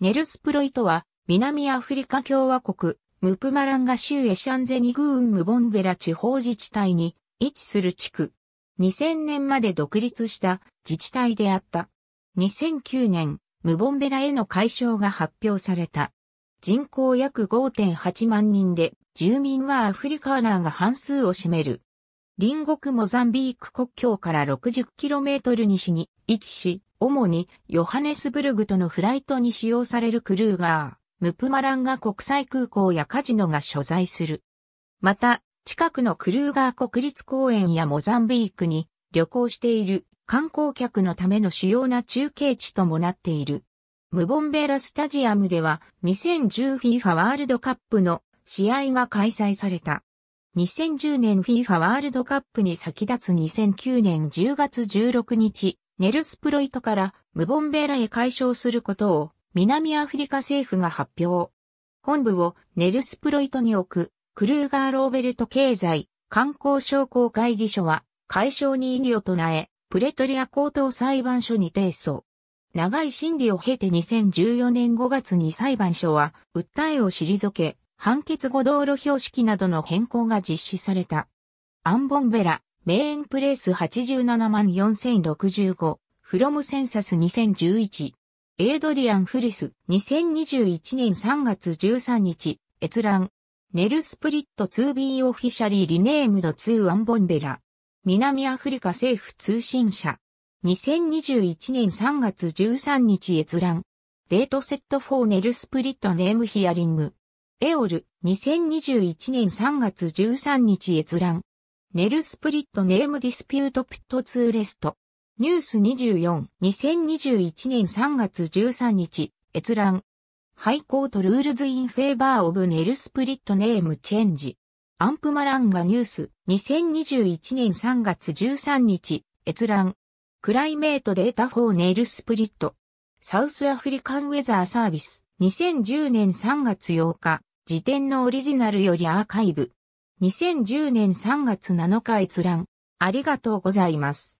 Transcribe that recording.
ネルスプロイトは、南アフリカ共和国、ムプマランガ州エシャンゼニグーンムボンベラ地方自治体に位置する地区。2000年まで独立した自治体であった。2009年、ムボンベラへの解消が発表された。人口約5.8万人で、住民はアフリカーナーが半数を占める。隣国モザンビーク国境から 60km 西に位置し、主にヨハネスブルグとのフライトに使用されるクルーガー、ムプマランガ国際空港やカジノが所在する。また、近くのクルーガー国立公園やモザンビークに旅行している観光客のための主要な中継地ともなっている。ムボンベラスタジアムでは 2010FIFA ワールドカップの試合が開催された。2010年 FIFA ワールドカップに先立つ2009年10月16日、ネルスプロイトからムボンベラへ解消することを南アフリカ政府が発表。本部をネルスプロイトに置くクルーガー・ローベルト経済観光商工会議所は解消に異議を唱え、プレトリア高等裁判所に提訴。長い審理を経て2014年5月に裁判所は訴えを退け、判決後道路標識などの変更が実施された。アンボンベラ、メインプレイス87万4065、フロムセンサス2011。エイドリアン・フリス、2021年3月13日、閲覧。ネルスプリット 2B オフィシャリーリネームド2アンボンベラ。南アフリカ政府通信社。2021年3月13日閲覧。デートセット4ネルスプリットネームヒアリング。エオル、2021年3月13日閲覧。ネルスプリットネームディスピュートプットツーレスト。ニュース24、2021年3月13日、閲覧。ハイコートルールズインフェーバーオブネルスプリットネームチェンジ。アンプマランガニュース、2021年3月13日、閲覧。クライメートデータフォーネルスプリット。サウスアフリカンウェザーサービス、2010年3月8日、時点のオリジナルよりアーカイブ。2010年3月7日閲覧。ありがとうございます。